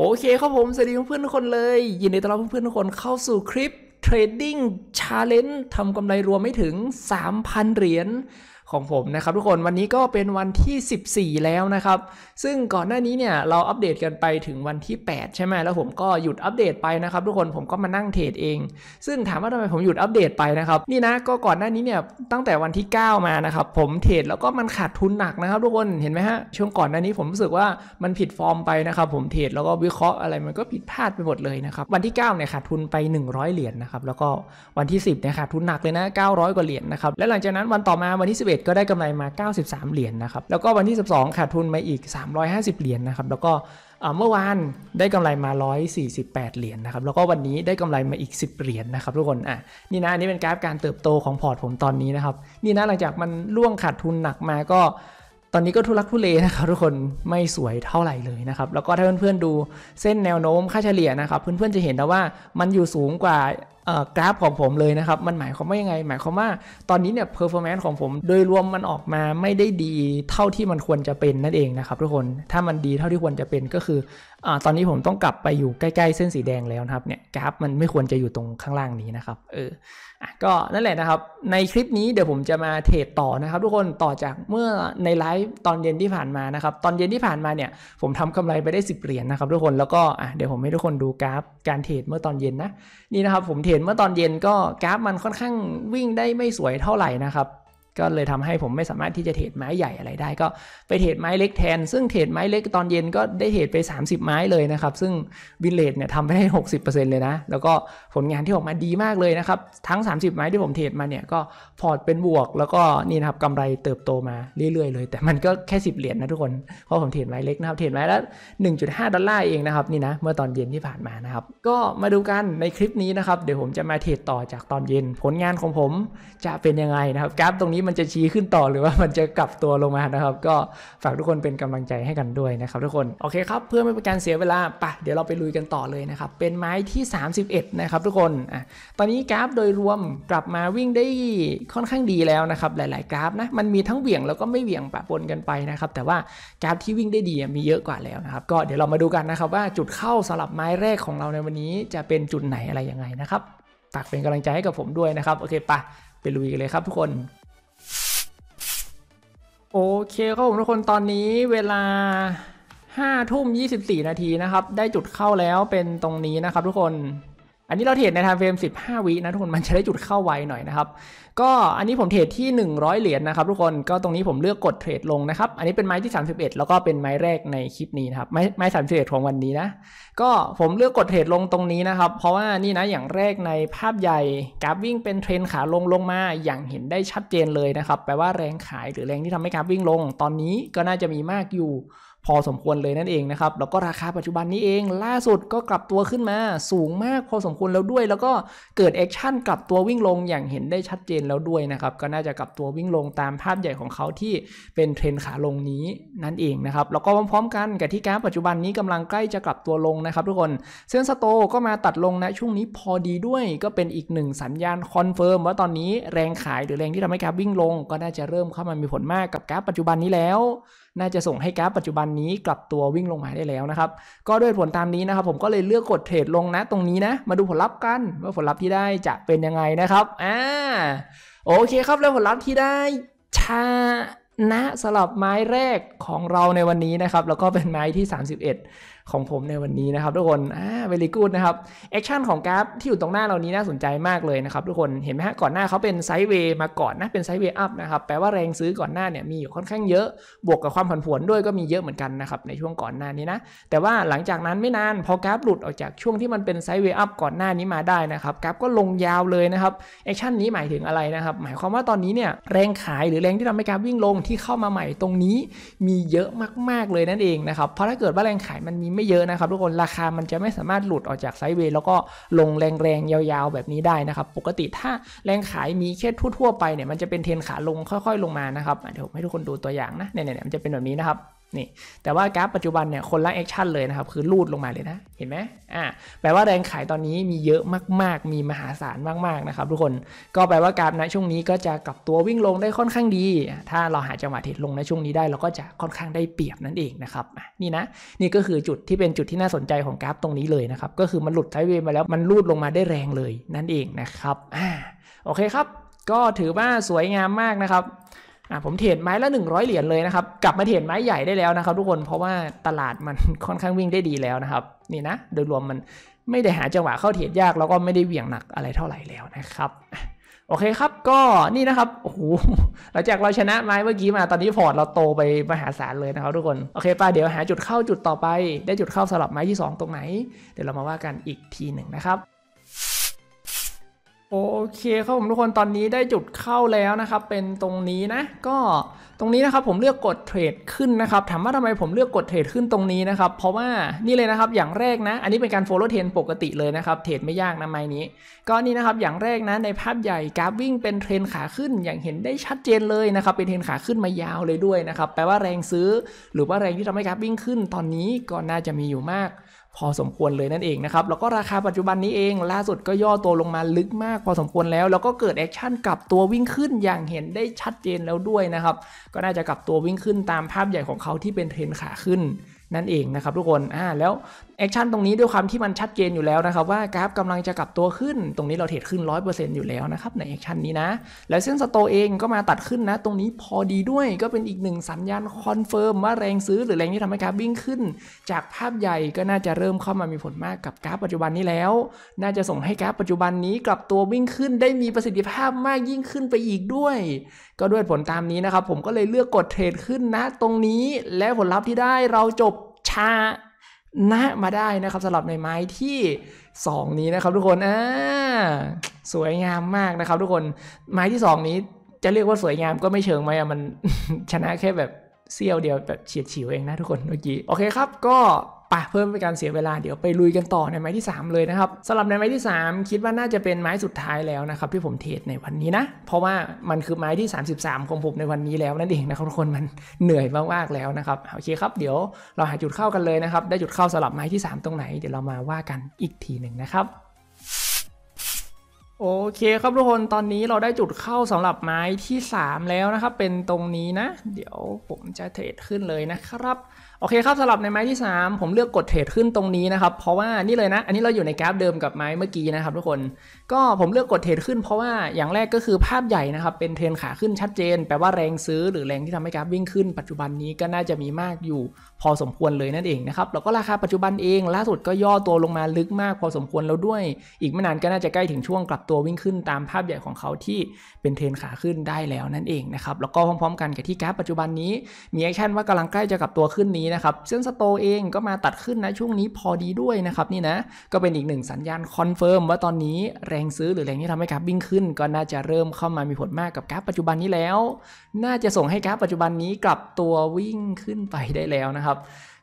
โอเคครับผม สวัสดีเพื่อนๆทุกคนเลย ยินดีต้อนรับเพื่อนๆทุกคนเข้าสู่คลิปเทรดดิ้งชาเลนจ์ทำกำไรรวมไม่ถึง 3,000 เหรียญของผมนะครับทุกคนวันนี้ก็เป็นวันที่ 14 แล้วนะครับซึ่งก่อนหน้านี้เนี่ยเราอัปเดตกันไปถึงวันที่ 8 ใช่ไหมแล้วผมก็หยุดอัปเดตไปนะครับ ทุกคนผมก็มานั่งเทรดเอง ซึ่งถามว่าทำไมผมหยุดอัปเดตไปนะครับนี่นะก็ก่อนหน้านี้เนี่ยตั้งแต่วันที่ 9 มานะครับผมเทรดแล้วก็มันขาดทุนหนักนะครับ ทุกคนเห็นไหมฮะช่วงก่อนหน้านี้ผมรู้สึกว่ามันผิดฟอร์มไปนะครับผมเทรดแล้วก็วิเคราะห์อะไรมันก็ผิดพลาดไปหมดเลยนะครับวันที่9เนี่ยขาดทุนไป 100 เหรียญนะครับแล้วก็วันที่ 10เนี่ยขาดทุนหนักเลยนะ900กว่าเหรียญนะครับและหลังจากนั้นวันต่อมาวันที่11 7ก็ได้กำไรมา 93เหรียญนนะครับ แล้วก็วันที่ 12 ขาดทุนมาอีก 350เหรียญนนะครับ แล้วก็เมื่อวานได้กำไรมา 148เหรียญนนะครับ แล้วก็วันนี้ได้กำไรมาอีก 10เหรียญนนะครับทุกคน อ่ะนี่นะอันนี้เป็นกราฟการเติบโตของพอร์ตผมตอนนี้นะครับ นี่นะหลังจากมันร่วงขาดทุนหนักมาก็ ตอนนี้ก็ทุลักทุเลนะครับ ทุกคนไม่สวยเท่าไหร่เลยนะครับ แล้วก็ถ้าเพื่อนๆดูเส้นแนวโน้มค่าเฉลี่ยนะครับเพื่อนๆจะเห็นนะว่ามันอยู่สูงกว่ากราฟของผมเลยนะครับมันหมายความว่ายังไง หมายความว่าตอนนี้เนี่ยเพอร์ฟอร์แมนซ์ของผมโดยรวมมันออกมาไม่ได้ดี เท่าที่มันควรจะเป็นนั่นเองนะครับทุกคนถ้ามันดีเท่าที่ควรจะเป็นก็คืออตอนนี้ผมต้องกลับไปอยู่ใกล้ ๆเส้นสีแดงแล้วนะครับเนี่ยกราฟมันไม่ควรจะอยู่ตรงข้างล่างนี้นะครับเออก็นั่นแหละนะครับในคลิปนี้เดี๋ยวผมจะมาเทรดต่อนะครับ ทุกคนต่อจากเมื่อในไลฟ์ตอนเย็นที่ผ่านมานะครับตอนเย็นที่ผ่านมาเนี่ย ผมทำกำไรไปได้10เหรียญนะครับทุกคนแล้วก็เดี๋ยวผมให้ทุกคนดูกราฟการเทรดเมื่อตอนเย็นนะนี่นะครับผมเทรดเห็นเมื่อตอนเย็นก็กราฟมันค่อนข้างวิ่งได้ไม่สวยเท่าไหร่นะครับก็เลยทำให้ผมไม่สามารถที่จะเทรดไม้ใหญ่อะไรได้ ก็ไปเทรดไม้เล็กแทนซึ่งเทรดไม้เล็กตอนเย็นก็ได้เทรดไป 30 ไม้เลยนะครับซึ่งวินเลดเนี่ยทำไปได้หกเลยนะแล้วก็ผลงานที่ออกมาดีมากเลยนะครับ ทั้ง 30 ไม้ที่ผมเทรดมาเนี่ยก็พอร์ตเป็นบวก แล้วก็นี่นะครับกำไรเติบโตมาเรื่อยๆเลยแต่มันก็แค่10เหรียญนนะทุกคนเพราะผมเทรดไม้เล็กนะครับเทรดไม้ละ1.5ดอลลาร์เองนะครับนี่นะเมื่อตอนเย็นที่ผ่านมานะครับก็มาดูกันในคลิปนี้นะครับ เดี๋ยวผมจะมาเทรดต่อจากตอนเย็นผลงานของผมจะเป็นยังไงนะครับกราฟตรงนี้มันจะชี้ขึ้นต่อหรือว่ามันจะกลับตัวลงมานะครับ ก็ฝากทุกคนเป็นกำลังใจให้กันด้วยนะครับ ทุกคนโอเคครับเพื่อไม่เป็นการเสียเวลาปะเดี๋ยวเราไปลุยกันต่อเลยนะครับ เป็นไม้ที่ 31 นะครับทุกคนอ่ะตอนนี้กราฟโดยรวมกลับมาวิ่งได้ค่อนข้างดีแล้วนะครับหลายๆกราฟนะมันมีทั้งเหวี่ยงแล้วก็ไม่เหวี่ยงปะปนกันไปนะครับแต่ว่ากราฟที่วิ่งได้ดีมีเยอะกว่าแล้วนะครับ ก็เดี๋ยวเรามาดูกันนะครับว่าจุดเข้าสำหรับไม้แรกของเราในวันนี้จะเป็นจุดไหนอะไรยังไงนะครับฝากเป็นกำลังใจให้กับผมด้วยนะครับโอเคปะไปลุยกันเลยครับทุกคนโอเคครับผมทุกคนตอนนี้เวลา 5 ทุ่ม24นาทีนะครับ ได้จุดเข้าแล้วเป็นตรงนี้นะครับทุกคนอันนี้เราเทรดในทางเฟรม 15 วินะทุกคน มันจะได้จุดเข้าไวหน่อยนะครับ ก็อันนี้ผมเทรดที่ 100 เหรียญนนะครับ ทุกคน ก็ตรงนี้ผมเลือกกดเทรดลงนะครับ อันนี้เป็นไม้ที่ 31 แล้วก็เป็นไม้แรกในคลิปนี้นะครับไม้ไม้ 31 ของวันนี้นะ ก็ผมเลือกกดเทรดลงตรงนี้นะครับ เพราะว่านี่นะ อย่างแรกในภาพใหญ่กราฟวิ่งเป็นเทรนขาลงลงมาอย่างเห็นได้ชัดเจนเลยนะครับ แปลว่าแรงขายหรือแรงที่ทำให้กราฟวิ่งลงตอนนี้ก็น่าจะมีมากอยู่พอสมควรเลยนั่นเองนะครับ แล้วก็ราคาปัจจุบันนี้เองล่าสุดก็กลับตัวขึ้นมาสูงมากพอสมควรแล้วด้วย แล้วก็เกิดแอคชั่นกลับตัววิ่งลงอย่างเห็นได้ชัดเจนแล้วด้วยนะครับ ก็น่าจะกลับตัววิ่งลงตามภาพใหญ่ของเขาที่เป็นเทรนขาลงนี้นั่นเองนะครับ แล้วก็พร้อมๆกันกับที่กราฟปัจจุบันนี้กำลังใกล้จะกลับตัวลงนะครับ ทุกคนเส้นสโต ก็มาตัดลงนะช่วงนี้พอดีด้วยก็เป็นอีกหนึ่งสัญญาณคอนเฟิร์มว่าตอนนี้แรงขายหรือแรงที่ทำให้กราฟวิ่งลงก็น่าจะเริ่มเข้ามามีผลมากกับกราฟปัจจุบันนี้แล้วน่าจะส่งให้กราฟปัจจุบันนี้กลับตัววิ่งลงมาได้แล้วนะครับ ก็ด้วยผลตามนี้นะครับผมก็เลยเลือกกดเทรดลงนะตรงนี้นะมาดูผลลัพธ์กันว่าผลลัพธ์ที่ได้จะเป็นยังไงนะครับอ่าโอเคครับแล้วผลลัพธ์ที่ได้ชานะสลับไม้แรกของเราในวันนี้นะครับ แล้วก็เป็นไม้ที่ 31ของผมในวันนี้นะครับทุกคนอ่าเวลิกูดนะครับแอคชั่นของกราฟที่อยู่ตรงหน้าเรานี้น่าสนใจมากเลยนะครับทุกคนเห็นไหมฮะก่อนหน้าเขาเป็นไซด์เวย์มาก่อนนะเป็นไซด์เวย์อัพนะครับแปลว่าแรงซื้อก่อนหน้าเนี่ยมีอยู่ค่อนข้างเยอะบวกกับความผันผวนด้วยก็มีเยอะเหมือนกันนะครับในช่วงก่อนหน้านี้นะ แต่ว่าหลังจากนั้นไม่นานพอกราฟหลุดออกจากช่วงที่มันเป็น ไซด์เวย์อัพก่อนหน้านี้มาได้นะครับ กราฟก็ลงยาวเลยนะครับแอคชั่นนี้หมายถึงอะไรนะครับหมายความว่าตอนนี้เนี่ยแรงขายหรือแรงที่ทำให้กราฟวิ่งลงที่เข้ามาใหม่ตรงนี้มีเยอะมากๆเลยนั่นเองนะครับเพราะถ้าเกิดว่าแรงขายมันมีไม่เยอะนะครับทุกคนราคามันจะไม่สามารถหลุดออกจากไซด์เวย์แล้วก็ลงแรงๆ ยาวๆแบบนี้ได้นะครับ ปกติถ้าแรงขายมีแค่ทั่วๆไปเนี่ยมันจะเป็นเทนขาลงค่อยๆ ลงมานะครับเดี๋ยวให้ทุกคนดูตัวอย่างนะเนี่ยๆมันจะเป็นแบบนี้นะครับนี่แต่ว่ากราฟปัจจุบันเนี่ยคนละแอคชั่นเลยนะครับคือลูดลงมาเลยนะเห็นไหมอ่าแปลว่าแรงขายตอนนี้มีเยอะมาก ๆ มีมหาศาลมากๆนะครับทุกคนก็แปลว่ากราฟในช่วงนี้ก็จะกลับตัววิ่งลงได้ค่อนข้างดี ถ้าเราหาจังหวะเทรดลงในช่วงนี้ได้เราก็จะค่อนข้างได้เปรียบนั่นเองนะครับนี่นะนี่ก็คือจุดที่เป็นจุดที่น่าสนใจของกราฟตรงนี้เลยนะครับก็คือมันหลุดไซด์เวย์มาแล้วมันลูดลงมาได้แรงเลยนั่นเองนะครับอ่าโอเคครับ ก็ถือว่าสวยงามมากนะครับอ่ะผมเทรดไม้ละ100 เหรียญเลยนะครับ กลับมาเทรดไม้ใหญ่ได้แล้วนะครับ ทุกคนเพราะว่าตลาดมันค่อนข้างวิ่งได้ดีแล้วนะครับ นี่นะโดยรวมมันไม่ได้หาจังหวะเข้าเทรดยาก แล้วก็ไม่ได้เหวี่ยงหนักอะไรเท่าไหร่แล้วนะครับ โอเคครับก็นี่นะครับโอ้โหหลังจากเราชนะไม้เมื่อกี้มาตอนนี้พอร์ต เราโตไปมหาศาลเลยนะครับ ทุกคนโอเคป้าเดี๋ยวหาจุดเข้าจุดต่อไป ได้จุดเข้าสลับไม้ที่ 2 ตรงไหนเดี๋ยวเรามาว่ากันอีกทีหนึ่งนะครับโอเคครับผมทุกคนตอนนี้ได้จุดเข้าแล้วนะครับเป็นตรงนี้นะ ก็ตรงนี้นะครับผมเลือกกดเทรดขึ้นนะครับถามว่าทำไมผมเลือกกดเทรดขึ้นตรงนี้นะครับ เพราะว่านี่เลยนะครับอย่างแรกนะ อันนี้เป็นการโฟล์เทรนปกติเลยนะครับเทรดไม่ยากนะไม้นี้ก็นี่นะครับอย่างแรกนะในภาพใหญ่กราฟวิ่งเป็นเทรนขาขึ้น อย่างเห็นได้ชัดเจนเลยนะครับเป็นเทรนขาขึ้นมายาวเลยด้วยนะครับแปลว่าแรงซื้อ หรือว่าแรงที่ทำให้กราฟวิ่งขึ้นตอนนี้ก็น่าจะมีอยู่มากพอสมควรเลยนั่นเองนะครับ แล้วก็ราคาปัจจุบันนี้เอง ล่าสุดก็ย่อตัวลงมาลึกมาก พอสมควรแล้ว แล้วก็เกิดแอคชั่นกลับตัววิ่งขึ้นอย่างเห็นได้ชัดเจนแล้วด้วยนะครับ ก็น่าจะกลับตัววิ่งขึ้นตามภาพใหญ่ของเขาที่เป็นเทรนขาขึ้นนั่นเองนะครับทุกคน อ่า แล้วแอคชั่นตรงนี้ด้วยความที่มันชัดเจนอยู่แล้วนะครับว่ากราฟกำลังจะกลับตัวขึ้น ตรงนี้เราเทรดขึ้น 100%อยู่แล้วนะครับในแอคชั่นนี้นะ แล้วเส้นสโตเองก็มาตัดขึ้นนะตรงนี้พอดีด้วยก็เป็นอีกหนึ่งสัญญาณคอนเฟิร์มว่าแรงซื้อหรือแรงที่ทำให้กราฟวิ่งขึ้น จากภาพใหญ่ก็น่าจะเริ่มเข้ามามีผลมากกับกราฟปัจจุบันนี้แล้ว น่าจะส่งให้กราฟปัจจุบันนี้กลับตัววิ่งขึ้นได้มีประสิทธิภาพมากยิ่งขึ้นไปอีกด้วย ก็ด้วยผลตามนี้นะครับผมก็เลยเลือกกดเทรดขึ้นนะ ตรงนี้และผลลัพธ์ที่ได้เราจบชานะมาได้นะครับสำหรับในไม้ที่ 2 นี้นะครับทุกคนอ่าสวยงามมากนะครับ ทุกคนไม้ที่ 2 นี้จะเรียกว่าสวยงามก็ไม่เชิงไหมอ่ะมัน ชนะแค่แบบเซี่ยวเดียวแบบเฉียดฉิวเองนะ ทุกคนเมื่อกี้โอเคครับก็ปะเพื่อเป็นการเสียเวลาเดี๋ยวไปลุยกันต่อในไม้ที่ 3 เลยนะครับสำหรับในไม้ที่ 3 คิดว่าน่าจะเป็นไม้สุดท้ายแล้วนะครับ ที่ผมเทรดในวันนี้นะ เพราะว่ามันคือไม้ที่ 33ของผมในวันนี้แล้วนั่นเองนะครับทุกคนมันเหนื่อยมากๆแล้วนะครับโอเคครับเดี๋ยวเราหาจุดเข้ากันเลยนะครับ ได้จุดเข้าสำหรับไม้ที่ 3 ตรงไหนเดี๋ยวเรามาว่ากันอีกทีหนึ่งนะครับ โอเค ครับทุกคนตอนนี้เราได้จุดเข้าสำหรับไม้ที่ 3 แล้วนะครับ เป็นตรงนี้นะ เดี๋ยวผมจะเทรดขึ้นเลยนะครับโอเคครับ สำหรับในไม้ที่ 3 ผมเลือกกดเทรดขึ้นตรงนี้นะครับ เพราะว่านี่เลยนะ อันนี้เราอยู่ในกราฟเดิมกับไม้เมื่อกี้นะครับทุกคนก็ผมเลือกกดเทรดขึ้นเพราะว่าอย่างแรกก็คือภาพใหญ่นะครับ เป็นเทรนขาขึ้นชัดเจนแปลว่าแรงซื้อหรือแรงที่ทำให้กราฟวิ่งขึ้นปัจจุบันนี้ก็น่าจะมีมากอยู่พอสมควรเลยนั่นเองนะครับแล้วก็ราคาปัจจุบันเอง ล่าสุดก็ย่อตัวลงมาลึกมากพอสมควรแล้วด้วย อีกไม่นานก็น่าจะใกล้ถึงช่วงกลับตัววิ่งขึ้นตามภาพใหญ่ของเขาที่เป็นเทรนขาขึ้นได้แล้วนั่นเองนะครับแล้วก็พร้อมๆกันกับที่กราฟปัจจุบันนี้ มีแอคชั่นว่ากำลังใกล้จะกลับตัวขึ้นนี้นะครับเส้นสโตเองก็มาตัดขึ้นนะช่วงนี้พอดีด้วยนะครับนี่นะก็เป็นอีกหนึ่งสัญญาณคอนเฟิร์มว่าตอนนี้แรงซื้อหรือแรงที่ทำให้กราฟวิ่งขึ้นก็น่าจะเริ่มเข้ามามีผลมากกับกราฟปัจจุบันนี้แล้ว น่าจะส่งให้กราฟปัจจุบันนี้กลับตัววิ่งขึ้นไปได้แล้วนะครับ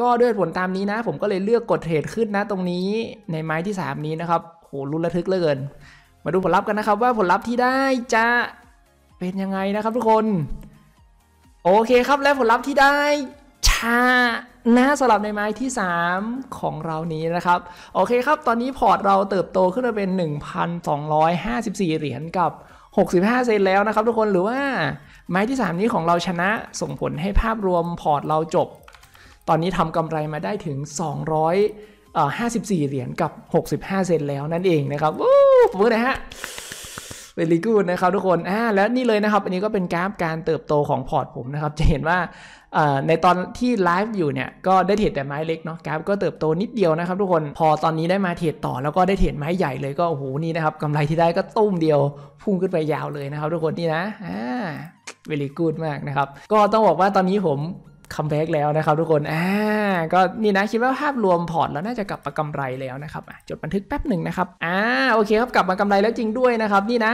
ก็ด้วยผลตามนี้นะ ผมก็เลยเลือกกดเทรดขึ้นนะตรงนี้ในไม้ที่ 3 นี้นะครับโหรุนระทึกเหลือเกิน มาดูผลลัพธ์กันนะครับ ว่าผลลัพธ์ที่ได้จะเป็นยังไงนะครับทุกคนโอเคครับและผลลัพธ์ที่ได้ชานะสำหรับในไม้ที่3ของเรานี้นะครับโอเคครับ ตอนนี้พอร์ตเราเติบโตขึ้นมาเป็น 1,254 เหรียญกับ 65 เซนแล้วนะครับทุกคนหรือว่าไม้ที่ 3 นี้ของเราชนะส่งผลให้ภาพรวมพอร์ตเราจบ ตอนนี้ทำกำไรมาได้ถึง 254 เหรียญกับ 65 เซนแล้วนั่นเองนะครับ วู้ผมเลยฮะเวลีกูดนะครับทุกคนอ่าแล้วนี่เลยนะครับ อันนี้ก็เป็นกราฟการเติบโตของพอร์ตผมนะครับจะเห็นว่าในตอนที่ไลฟ์อยู่เนี่ย ก็ได้เทรดแต่ไม้เล็กเนาะกราฟก็เติบโตนิดเดียวนะครับทุกคนพอตอนนี้ได้มาเทรดต่อแล้วก็ได้เทรดไม้ใหญ่เลยก็ โอ้โห นี่นะครับกำไรที่ได้ก็ตุ้มเดียว พุ่งขึ้นไปยาวเลยนะครับทุกคน นี่นะอ่าเวลีกูดมากนะครับ ก็ต้องบอกว่าตอนนี้ผมคัมแบ็กแล้วนะครับ ทุกคน อ่า ก็นี่นะคิดว่าภาพรวมพอร์ตแล้วน่าจะกลับมากำไรแล้วนะครับจดบันทึกแป๊บหนึ่งนะครับ อ่า โอเคครับกลับมากำไรแล้วจริงด้วยนะครับนี่นะ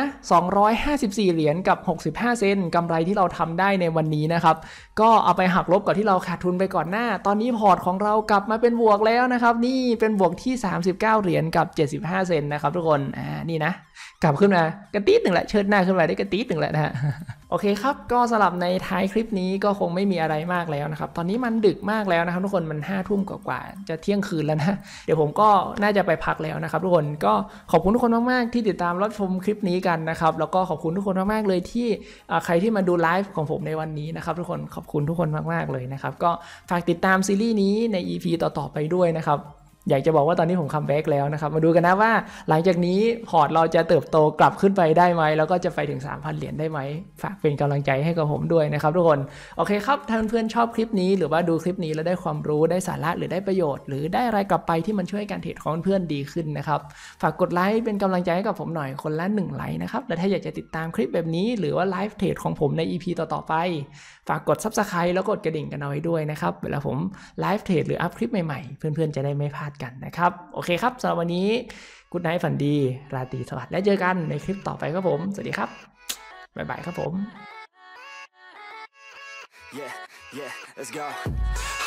254 เหรียญกับ 65 เซนกำไรที่เราทำได้ในวันนี้นะครับก็เอาไปหักลบกับที่เราขาดทุนไปก่อนหน้า ตอนนี้พอร์ตของเรากลับมาเป็นบวกแล้วนะครับ นี่เป็นบวกที่ 39 เหรียญกับ75เซนนะครับทุกคน อ่า นี่นะกลับขึ้นมา กระตีดหนึ่งแหละเชิดหน้าขึ้นมาได้กระตีดหนึ่งแหละนะฮะโอเคครับ ก็สลับในท้ายคลิปนี้ก็คงไม่มีอะไรมากแล้วนะครับ ตอนนี้มันดึกมากแล้วนะครับ ทุกคนมัน5้าทุ่มกว่าจะเที่ยงคืนแล้วนะเดี๋ยวผมก็น่าจะไปพักแล้วนะครับ ทุกคนก็ขอบคุณทุกคนมากๆที่ติดตามรับชมคลิปนี้กันนะครับแล้วก็ขอบคุณทุกคนมากๆเลยที่ใครที่มาดูไลฟ์ของผมในวันนี้นะครับ ทุกคนขอบคุณทุกคนมากๆเลยนะครับ ก็ฝากติดตามซีรีส์นี้ใน EP ต่อๆไปด้วยนะครับอยากจะบอกว่าตอนนี้ผมคัมแบ็กแล้วนะครับมาดูกันนะว่าหลังจากนี้พอร์ตเราจะเติบโตกลับขึ้นไปได้ไหม แล้วก็จะไปถึง 3,000 เหรียญได้ไหมฝากเป็นกำลังใจให้กับผมด้วยนะครับทุกคน โอเคครับถ้าเพื่อนๆชอบคลิปนี้หรือว่าดูคลิปนี้แล้วได้ความรู้ได้สาระหรือได้ประโยชน์ หรือได้อะไรกลับไปที่มันช่วยการเทรดของเพื่อนดีขึ้นนะครับฝากกดไลค์เป็นกำลังใจให้กับผมหน่อยคนละ1ไลค์นะครับและถ้าอยากจะติดตามคลิปแบบนี้ หรือว่าไลฟ์เทรดของผมใน EP ต่อๆไป ฝากกดซับสไครต์แล้วกดกระดิ่งกันเอาไว้ด้วยนะครับเวลาผมไลฟ์เทรดหรืออัพคลิปใหม่ๆ เพื่อนๆจะได้ไม่พลาดดกันนะครับ โอเคครับสำหรับวันนี้กุ๊ดไนท์ฝันดี ราตรีสวัสดิ์และเจอกันในคลิปต่อไปครับผม สวัสดีครับ บ๊ายบายครับผม Yeah, yeah, let's go.